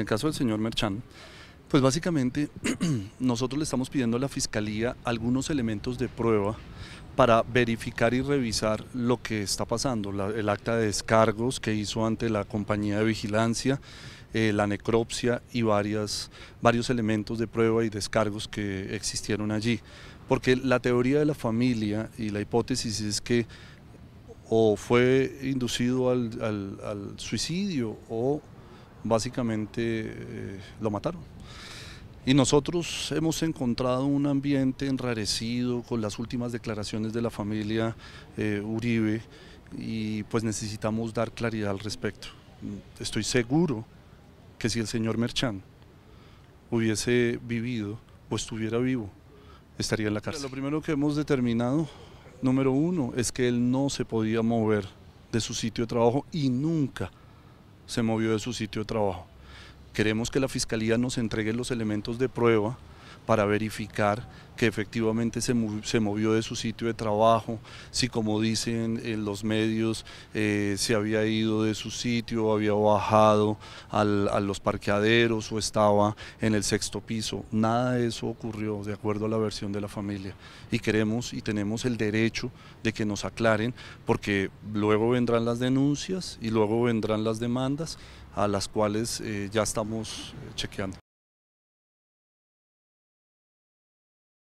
En el caso del señor Merchán, pues básicamente nosotros le estamos pidiendo a la Fiscalía algunos elementos de prueba para verificar y revisar lo que está pasando, el acta de descargos que hizo ante la compañía de vigilancia, eh, la necropsia y varias, varios elementos de prueba y descargos que existieron allí. Porque la teoría de la familia y la hipótesis es que o fue inducido al suicidio o básicamente eh, lo mataron. Y nosotros hemos encontrado un ambiente enrarecido con las últimas declaraciones de la familia eh, Uribe y pues necesitamos dar claridad al respecto. Estoy seguro que si el señor Merchán hubiese vivido o estuviera vivo, estaría en la cárcel. Lo primero que hemos determinado, número uno, es que él no se podía mover de su sitio de trabajo y nunca se movió de su sitio de trabajo. Queremos que la Fiscalía nos entregue los elementos de prueba para verificar que efectivamente se, movió de su sitio de trabajo, si como dicen en eh, los medios eh, se había ido de su sitio, había bajado a los parqueaderos o estaba en el sexto piso. Nada de eso ocurrió de acuerdo a la versión de la familia y queremos y tenemos el derecho de que nos aclaren porque luego vendrán las denuncias y luego vendrán las demandas a las cuales eh, ya estamos chequeando.